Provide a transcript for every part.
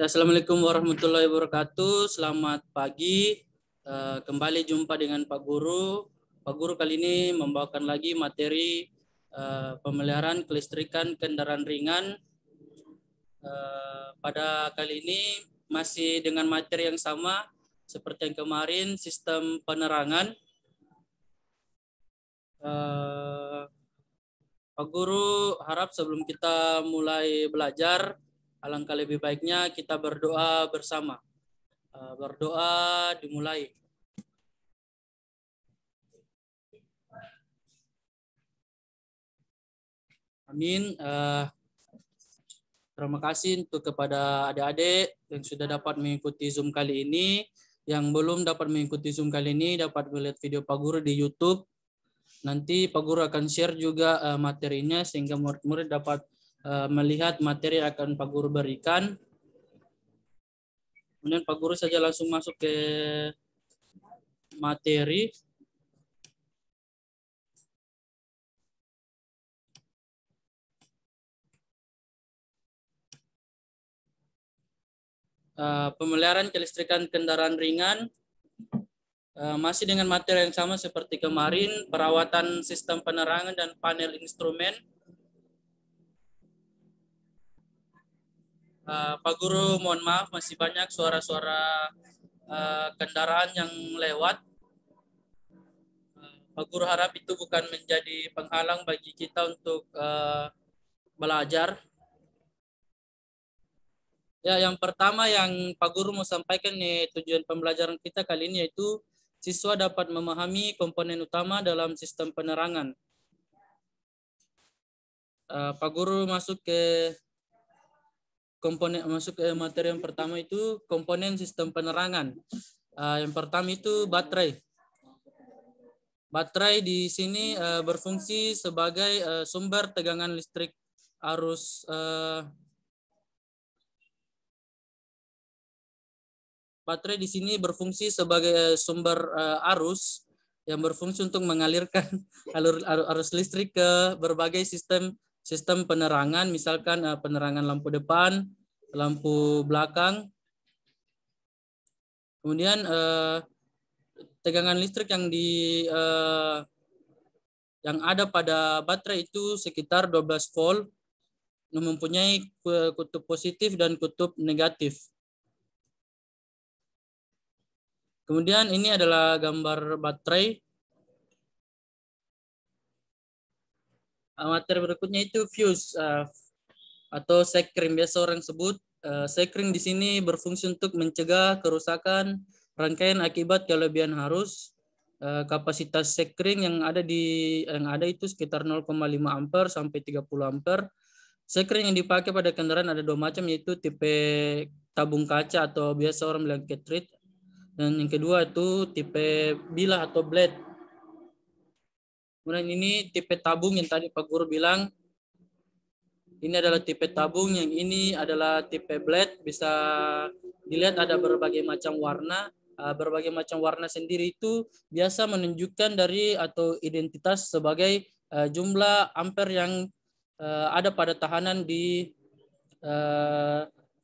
Ya, Assalamualaikum warahmatullahi wabarakatuh. Selamat pagi. Eh, kembali jumpa dengan Pak Guru. Pak Guru kali ini membawakan lagi materi eh, pemeliharaan kelistrikan kendaraan ringan. Eh, pada kali ini masih dengan materi yang sama seperti yang kemarin, sistem penerangan. Pak Guru harap sebelum kita mulai belajar, Alangkah lebih baiknya kita berdoa bersama. Eh, berdoa dimulai. Amin. Eh, terima kasih untuk kepada adik-adik yang sudah dapat mengikuti Zoom kali ini. Yang belum dapat mengikuti Zoom kali ini dapat melihat video Pak Guru di YouTube. Nanti Pak Guru akan share juga eh, materinya sehingga murid-murid dapat Eh, melihat materi yang akan Pak Guru berikan. Kemudian Pak Guru saja langsung masuk ke materi. Eh, pemeliharaan kelistrikan kendaraan ringan eh, masih dengan materi yang sama seperti kemarin, perawatan sistem penerangan dan panel instrumen, Eh, Pak Guru, mohon maaf masih banyak suara-suara uh, kendaraan yang lewat. Uh, Pak Guru harap itu bukan menjadi penghalang bagi kita untuk uh, belajar. Ya, yang pertama yang Pak Guru mau sampaikan nih tujuan pembelajaran kita kali ini yaitu siswa dapat memahami komponen utama dalam sistem penerangan. Uh, Pak Guru masuk ke komponen masuk ke materi yang pertama itu komponen sistem penerangan. Ah, yang pertama itu baterai. Baterai di sini ah, berfungsi sebagai ah, sumber tegangan listrik arus baterai di sini berfungsi sebagai sumber arus yang berfungsi untuk mengalirkan alur arus listrik ke berbagai sistem sistem penerangan misalkan penerangan lampu depan lampu belakang. Kemudian eh, tegangan listrik yang di eh, yang ada pada baterai itu sekitar 12 volt mempunyai kutub positif dan kutub negatif. Kemudian ini adalah gambar baterai. Materi berikutnya itu fuse. Eh, atau sekring biasa orang sebut. Eh, sekring di sini berfungsi untuk mencegah kerusakan rangkaian akibat kelebihan harus. Eh, kapasitas sekring yang ada di yang ada itu sekitar 0,5 ampere sampai 30 ampere. Sekring yang dipakai pada kendaraan ada dua macam yaitu tipe tabung kaca atau biasa orang bilang cartridge dan yang kedua itu tipe bilah atau blade. Kemudian ini tipe tabung yang tadi Pak Guru bilang ini adalah tipe tabung, yang ini adalah tipe blade. Bisa dilihat ada berbagai macam warna. Ah, berbagai macam warna sendiri itu biasa menunjukkan dari atau identitas sebagai ah, jumlah ampere yang ah, ada pada tahanan di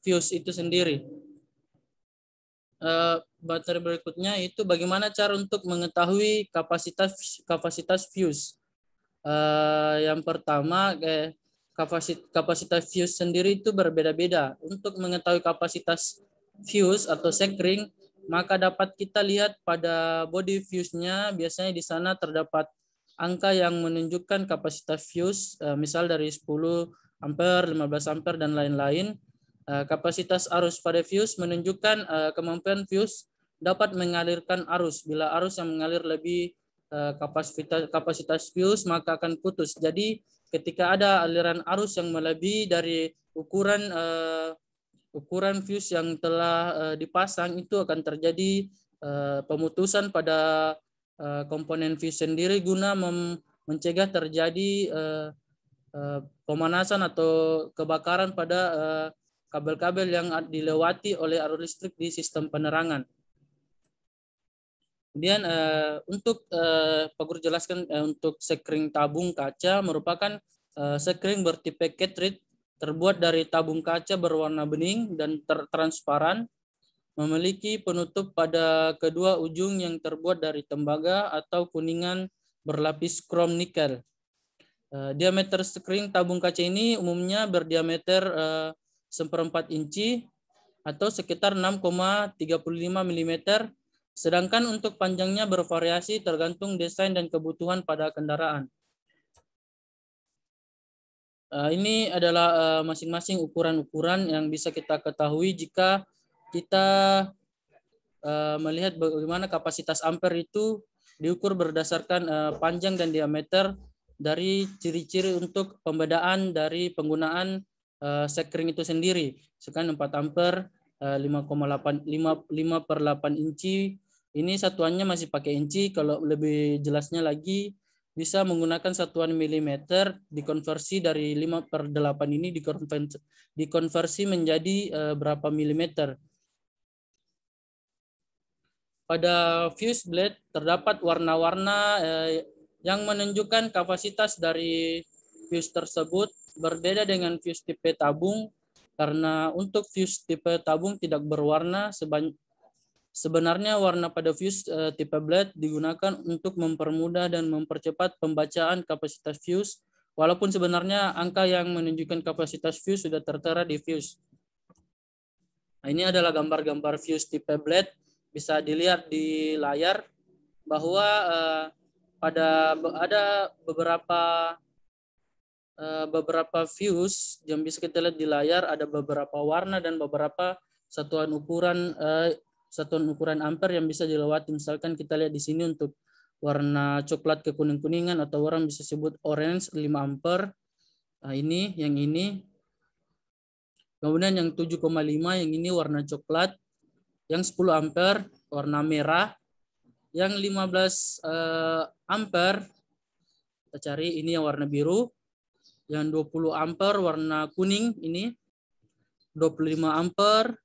fuse itu sendiri. Baterai berikutnya itu bagaimana cara untuk mengetahui kapasitas kapasitas fuse. yang pertama eh, kapasitas, kapasitas fuse sendiri itu berbeda-beda. Untuk mengetahui kapasitas fuse atau sekring, maka dapat kita lihat pada body fuse-nya biasanya di sana terdapat angka yang menunjukkan kapasitas fuse, eh, misal dari 10 ampere, 15 ampere, dan lain-lain. Eh, kapasitas arus pada fuse menunjukkan eh, kemampuan fuse dapat mengalirkan arus. Bila arus yang mengalir lebih kapasitas, kapasitas fuse, maka akan putus. Jadi, ketika ada aliran arus yang melebihi dari ukuran uh, ukuran fuse yang telah uh, dipasang itu akan terjadi uh, pemutusan pada uh, komponen fuse sendiri guna mencegah terjadi uh, uh, pemanasan atau kebakaran pada uh, kabel -kabel yang dilewati oleh arus listrik di sistem penerangan. Kemudian uh, untuk uh, Pak Guru jelaskan uh, untuk sekring tabung kaca merupakan uh, sekring bertipe cartridge terbuat dari tabung kaca berwarna bening dan tertransparan, memiliki penutup pada kedua ujung yang terbuat dari tembaga atau kuningan berlapis krom nikel. Uh, diameter sekring tabung kaca ini umumnya berdiameter uh, seperempat inci atau sekitar 6,35 mm Sedangkan untuk panjangnya bervariasi tergantung desain dan kebutuhan pada kendaraan. Eh, ini adalah eh, masing-masing ukuran-ukuran yang bisa kita ketahui jika kita eh, melihat bagaimana kapasitas ampere itu diukur berdasarkan panjang dan diameter dari ciri-ciri untuk pembedaan dari penggunaan sekring itu sendiri. Sekarang 4 ampere, 5,8 5, 5 per 8 inci, ini satuannya masih pakai inci, kalau lebih jelasnya lagi bisa menggunakan satuan milimeter dikonversi dari 5 per 8 ini dikonversi, dikonversi menjadi eh, berapa milimeter. Pada fuse blade terdapat warna-warna eh, yang menunjukkan kapasitas dari fuse tersebut berbeda dengan fuse tipe tabung karena untuk fuse tipe tabung tidak berwarna sebanyak Sebenarnya warna pada fuse uh, tipe blade digunakan untuk mempermudah dan mempercepat pembacaan kapasitas fuse, walaupun sebenarnya angka yang menunjukkan kapasitas fuse sudah tertera di fuse. Nah, ini adalah gambar-gambar fuse tipe blade. Bisa dilihat di layar bahwa uh, pada ada beberapa eh, beberapa fuse yang bisa kita lihat di layar ada beberapa warna dan beberapa satuan ukuran satuan ukuran ampere yang bisa dilewati. Misalkan kita lihat di sini untuk warna coklat kekuning-kuningan atau orang bisa sebut orange 5 ampere. Nah, ini yang ini. Kemudian yang 7,5 yang ini warna coklat, yang 10 ampere warna merah, yang 15 eh, ampere kita cari ini yang warna biru, yang 20 ampere warna kuning ini, 25 ampere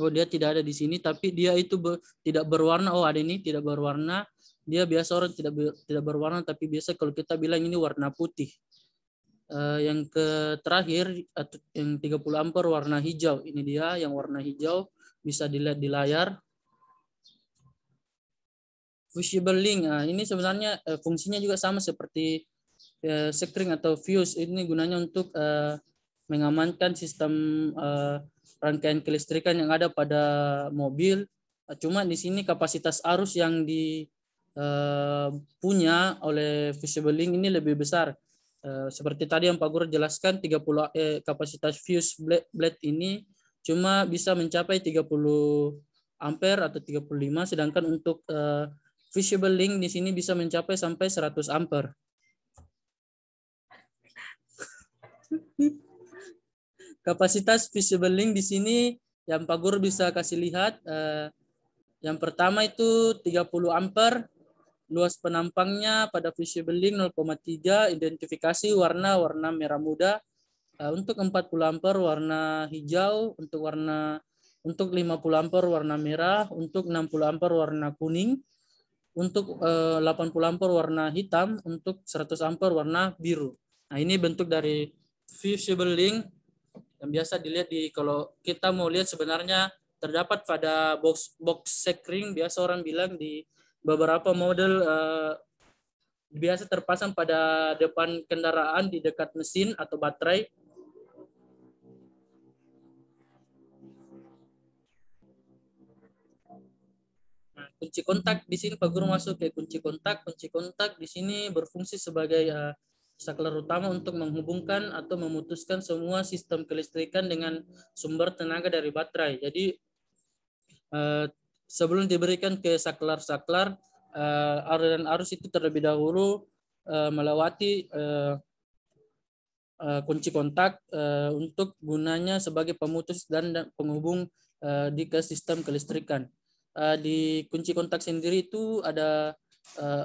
oh dia tidak ada di sini tapi dia itu ber, tidak berwarna oh ada ini tidak berwarna dia biasa orang tidak ber, tidak berwarna tapi biasa kalau kita bilang ini warna putih uh, yang ke terakhir yang 30 ampere warna hijau ini dia yang warna hijau bisa dilihat di layar fusible link nah, ini sebenarnya uh, fungsinya juga sama seperti uh, screen atau fuse ini gunanya untuk uh, mengamankan sistem uh, rangkaian kelistrikan yang ada pada mobil. Eh, cuma di sini kapasitas arus yang dipunya eh, oleh visible link ini lebih besar. Eh, seperti tadi yang Pak Guru jelaskan 30 eh, kapasitas fuse blade, blade ini cuma bisa mencapai 30 ampere atau 35 sedangkan untuk uh, visible link di sini bisa mencapai sampai 100 ampere. Kapasitas visible link di sini yang Pak Guru bisa kasih lihat. Eh, yang pertama itu 30 ampere, luas penampangnya pada visible link 0,3, identifikasi warna warna merah muda. Eh, untuk 40 ampere warna hijau, untuk warna untuk 50 ampere warna merah, untuk 60 ampere warna kuning, untuk eh, 80 ampere warna hitam, untuk 100 ampere warna biru. Nah, ini bentuk dari visible link yang biasa dilihat di kalau kita mau lihat sebenarnya terdapat pada box box sekring biasa orang bilang di beberapa model uh, biasa terpasang pada depan kendaraan di dekat mesin atau baterai nah, kunci kontak di sini Pak Guru masuk ke kunci kontak. Kunci kontak di sini berfungsi sebagai uh, saklar utama untuk menghubungkan atau memutuskan semua sistem kelistrikan dengan sumber tenaga dari baterai. Jadi eh, sebelum diberikan ke saklar-saklar, eh, arus aliran arus itu terlebih dahulu eh, melewati kunci kontak untuk gunanya sebagai pemutus dan penghubung di ke sistem kelistrikan. di kunci kontak sendiri itu ada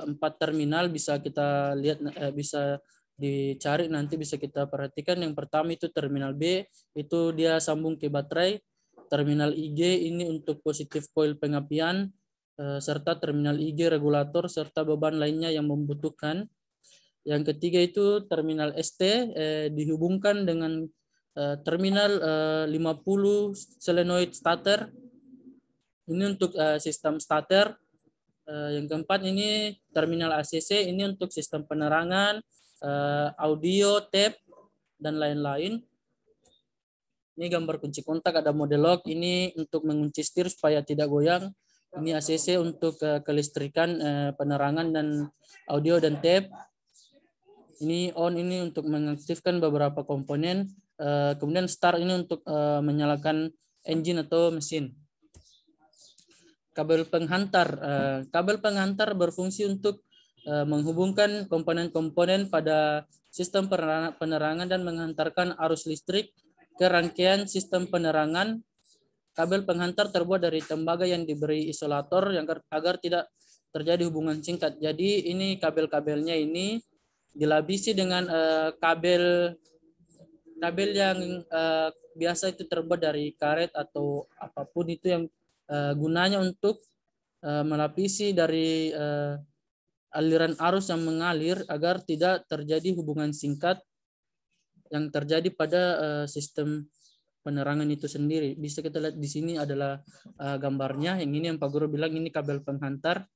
empat terminal bisa kita lihat bisa dicari nanti bisa kita perhatikan yang pertama itu terminal B itu dia sambung ke baterai terminal IG ini untuk positif coil pengapian eh, serta terminal IG regulator serta beban lainnya yang membutuhkan yang ketiga itu terminal ST eh, dihubungkan dengan eh, terminal eh, 50 solenoid starter ini untuk eh, sistem starter eh, yang keempat ini terminal ACC ini untuk sistem penerangan uh, audio, tape, dan lain-lain. Ini gambar kunci kontak, ada model lock. Ini untuk mengunci setir supaya tidak goyang. Ini ACC untuk uh, kelistrikan, uh, penerangan, dan audio dan tape. Ini on ini untuk mengaktifkan beberapa komponen. Uh, kemudian start ini untuk uh, menyalakan engine atau mesin kabel penghantar. Kabel penghantar berfungsi untuk Eh, menghubungkan komponen-komponen pada sistem penerangan dan menghantarkan arus listrik ke rangkaian sistem penerangan. Kabel penghantar terbuat dari tembaga yang diberi isolator yang agar tidak terjadi hubungan singkat. Jadi ini kabel-kabelnya ini dilapisi dengan eh, kabel kabel yang eh, biasa itu terbuat dari karet atau apapun itu yang gunanya untuk melapisi dari aliran arus yang mengalir agar tidak terjadi hubungan singkat yang terjadi pada eh, sistem penerangan itu sendiri. Bisa kita lihat di sini adalah eh, gambarnya. Yang ini yang Pak Guru bilang ini kabel penghantar.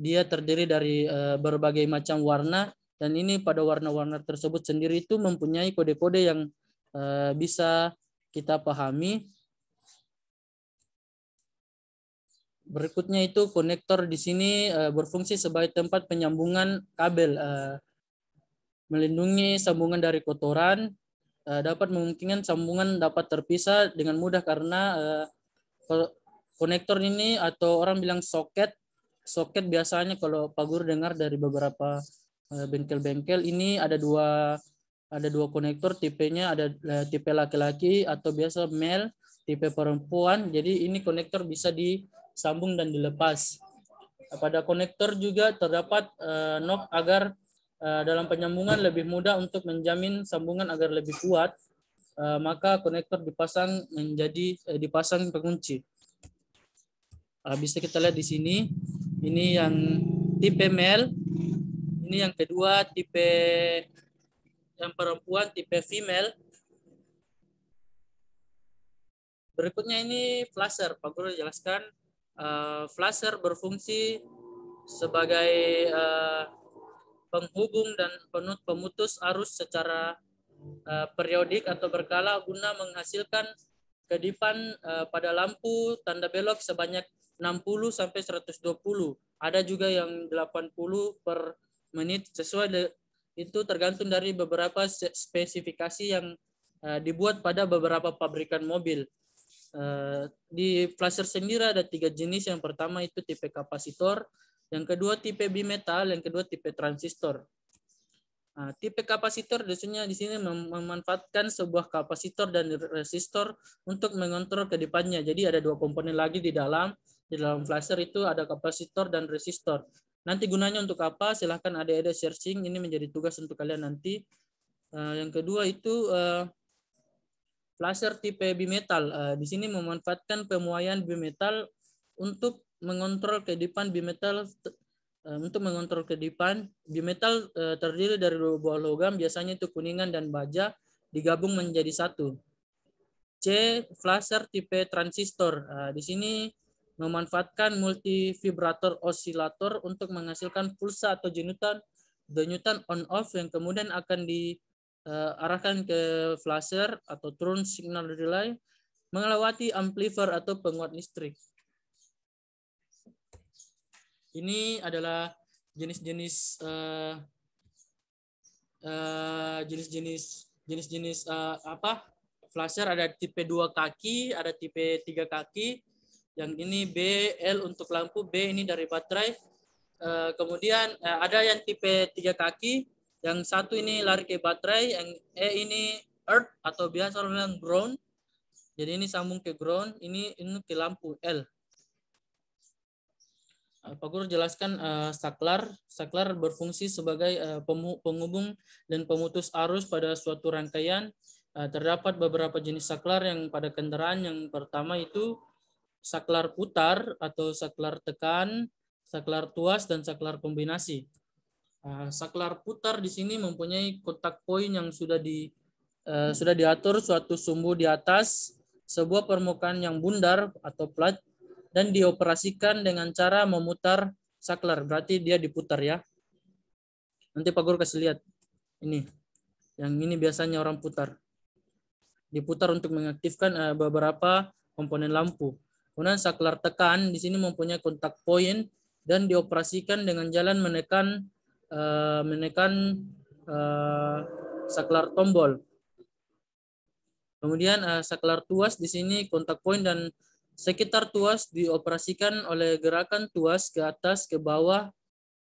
Dia terdiri dari eh, berbagai macam warna dan ini pada warna-warna tersebut sendiri itu mempunyai kode-kode yang bisa kita pahami Berikutnya itu konektor di sini uh, berfungsi sebagai tempat penyambungan kabel, uh, melindungi sambungan dari kotoran, uh, dapat memungkinkan sambungan dapat terpisah dengan mudah karena uh, konektor ini atau orang bilang soket, soket biasanya kalau Pak Guru dengar dari beberapa bengkel-bengkel ini ada dua ada dua konektor tipenya ada tipe laki-laki atau biasa male tipe perempuan jadi ini konektor bisa di sambung dan dilepas. Pada konektor juga terdapat uh, knob agar uh, dalam penyambungan lebih mudah untuk menjamin sambungan agar lebih kuat. Uh, maka konektor dipasang menjadi eh, dipasang pengunci. Uh, bisa kita lihat di sini. Ini yang tipe male. Ini yang kedua tipe yang perempuan tipe female. Berikutnya ini flasher. Pak Guru jelaskan uh, eh, flasher berfungsi sebagai uh, penghubung dan penut pemutus arus secara uh, periodik atau berkala guna menghasilkan kedipan uh, pada lampu tanda belok sebanyak 60 sampai 120. Ada juga yang 80 per menit sesuai de, itu tergantung dari beberapa spesifikasi yang uh, dibuat pada beberapa pabrikan mobil. Eh, di flasher sendiri ada tiga jenis. Yang pertama itu tipe kapasitor, yang kedua tipe bimetal, yang kedua tipe transistor. Nah, tipe kapasitor biasanya di sini mem memanfaatkan sebuah kapasitor dan resistor untuk mengontrol kedipannya. Jadi ada dua komponen lagi di dalam di dalam flasher itu ada kapasitor dan resistor. Nanti gunanya untuk apa? Silahkan ada ada searching. Ini menjadi tugas untuk kalian nanti. Uh, yang kedua itu uh, Laser tipe bimetal uh, di sini memanfaatkan pemuaian bimetal untuk mengontrol kedipan bimetal eh, untuk mengontrol kedipan bimetal uh, terdiri dari dua buah logam biasanya itu kuningan dan baja digabung menjadi satu. C flasher tipe transistor. di sini memanfaatkan multivibrator osilator untuk menghasilkan pulsa atau denyutan denyutan on off yang kemudian akan di uh, arahkan ke flasher atau turun signal relay melewati amplifier atau penguat listrik. Ini adalah jenis-jenis uh, uh, jenis-jenis uh, apa? Flasher ada tipe dua kaki, ada tipe tiga kaki. Yang ini B, L untuk lampu, B ini dari baterai. kemudian ada yang tipe tiga kaki, yang satu ini lari ke baterai, yang E ini earth atau biasa orang bilang ground. Jadi ini sambung ke ground, ini ini ke lampu L. Eh, Pak Guru jelaskan uh, saklar. Saklar berfungsi sebagai uh, penghubung dan pemutus arus pada suatu rangkaian. Uh, terdapat beberapa jenis saklar yang pada kendaraan yang pertama itu saklar putar atau saklar tekan, saklar tuas, dan saklar kombinasi. Eh, saklar putar di sini mempunyai kotak poin yang sudah di uh, sudah diatur suatu sumbu di atas sebuah permukaan yang bundar atau plat dan dioperasikan dengan cara memutar saklar. Berarti dia diputar ya. Nanti Pak Guru kasih lihat. Ini. Yang ini biasanya orang putar. Diputar untuk mengaktifkan uh, beberapa komponen lampu. Kemudian saklar tekan di sini mempunyai kontak poin dan dioperasikan dengan jalan menekan Eh, menekan uh, eh, saklar tombol. Kemudian uh, saklar tuas di sini kontak point dan sekitar tuas dioperasikan oleh gerakan tuas ke atas, ke bawah,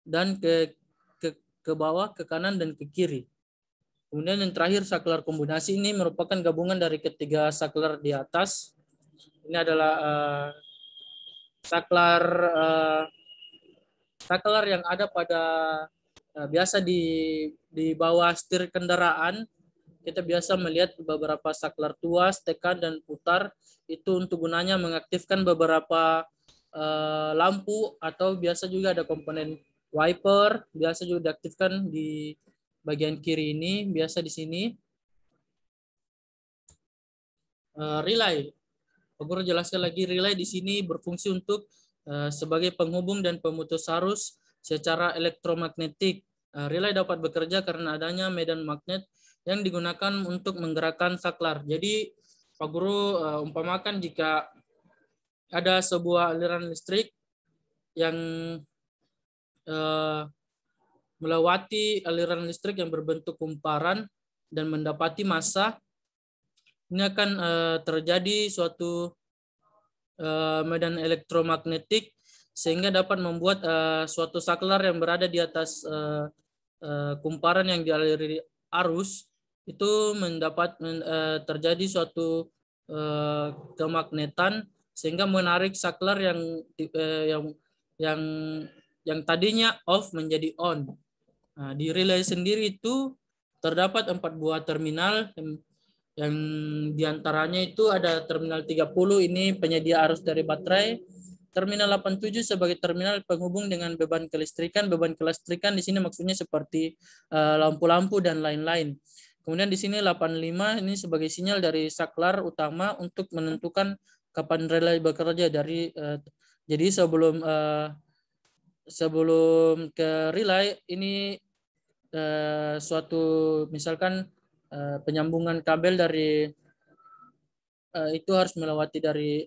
dan ke, ke, ke bawah, ke kanan, dan ke kiri. Kemudian yang terakhir saklar kombinasi ini merupakan gabungan dari ketiga saklar di atas. Ini adalah uh, saklar uh, saklar yang ada pada Nah, biasa di di bawah setir kendaraan kita biasa melihat beberapa saklar tua, tekan dan putar itu untuk gunanya mengaktifkan beberapa uh, lampu atau biasa juga ada komponen wiper biasa juga diaktifkan di bagian kiri ini biasa di sini uh, relay. Aku jelaskan lagi relay di sini berfungsi untuk uh, sebagai penghubung dan pemutus arus Secara elektromagnetik, eh, relay dapat bekerja karena adanya medan magnet yang digunakan untuk menggerakkan saklar. Jadi Pak Guru eh, umpamakan jika ada sebuah aliran listrik yang eh, melewati aliran listrik yang berbentuk kumparan dan mendapati massa, ini akan terjadi suatu medan elektromagnetik sehingga dapat membuat uh, suatu saklar yang berada di atas uh, uh, kumparan yang dialiri arus itu mendapat men, uh, terjadi suatu uh, kemagnetan sehingga menarik saklar yang uh, yang yang yang tadinya off menjadi on. Nah, di relay sendiri itu terdapat empat buah terminal yang, yang diantaranya itu ada terminal 30 ini penyedia arus dari baterai, Terminal 87 sebagai terminal penghubung dengan beban kelistrikan. Beban kelistrikan di sini maksudnya seperti eh, lampu-lampu dan lain-lain. Kemudian di sini 85 ini sebagai sinyal dari saklar utama untuk menentukan kapan relay bekerja dari eh, jadi sebelum eh, sebelum ke relay ini suatu misalkan penyambungan kabel dari itu harus melewati dari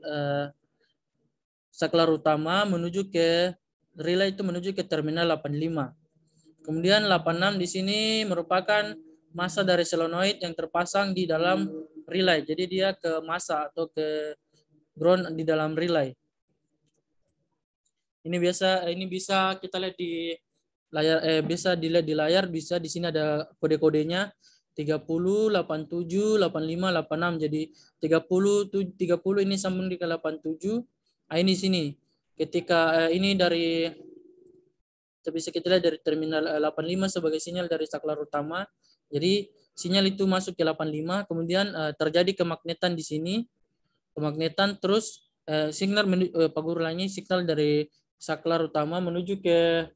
saklar utama menuju ke relay itu menuju ke terminal 85. Kemudian 86 di sini merupakan masa dari solenoid yang terpasang di dalam relay. Jadi dia ke masa atau ke ground di dalam relay. Ini biasa ini bisa kita lihat di layar eh bisa dilihat di layar bisa di sini ada kode-kodenya 30, 87, 85, 86. Jadi 30 30 ini sambung di ke 87, ah, ini sini ketika eh, ini dari tapi sekitarnya dari terminal 85 eh, sebagai sinyal dari saklar utama jadi sinyal itu masuk ke 85 kemudian eh, terjadi kemagnetan di sini kemagnetan terus eh, signal eh, pagurulannya sinyal dari saklar utama menuju ke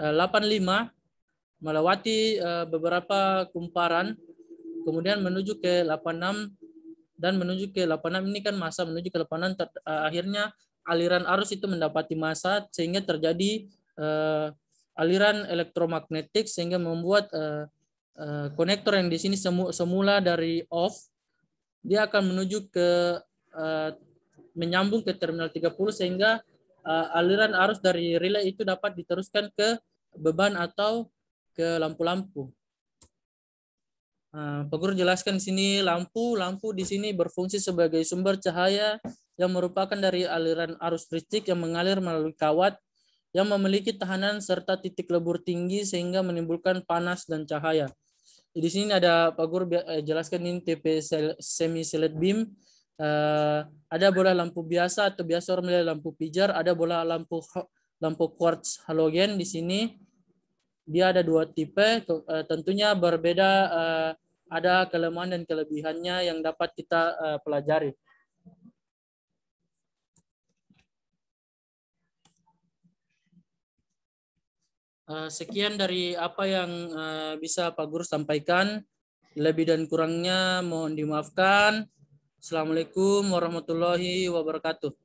eh, 85 melewati eh, beberapa kumparan kemudian menuju ke 86 dan menuju ke lapangan ini kan masa menuju ke lapangan ter, uh, akhirnya aliran arus itu mendapati masa sehingga terjadi uh, aliran elektromagnetik sehingga membuat uh, uh, konektor yang di sini semu, semula dari off dia akan menuju ke uh, menyambung ke terminal 30 sehingga uh, aliran arus dari relay itu dapat diteruskan ke beban atau ke lampu-lampu. Nah, Pak Guru jelaskan di sini lampu, lampu di sini berfungsi sebagai sumber cahaya yang merupakan dari aliran arus listrik yang mengalir melalui kawat yang memiliki tahanan serta titik lebur tinggi sehingga menimbulkan panas dan cahaya. Di sini ada Pak Guru eh, jelaskan ini TP semi silet beam. Eh, ada bola lampu biasa atau biasa orang lampu pijar, ada bola lampu lampu quartz halogen di sini. Dia ada dua tipe, eh, tentunya berbeda uh, ada kelemahan dan kelebihannya yang dapat kita uh, pelajari. Uh, sekian dari apa yang uh, bisa Pak Guru sampaikan. Lebih dan kurangnya mohon dimaafkan. Assalamualaikum warahmatullahi wabarakatuh.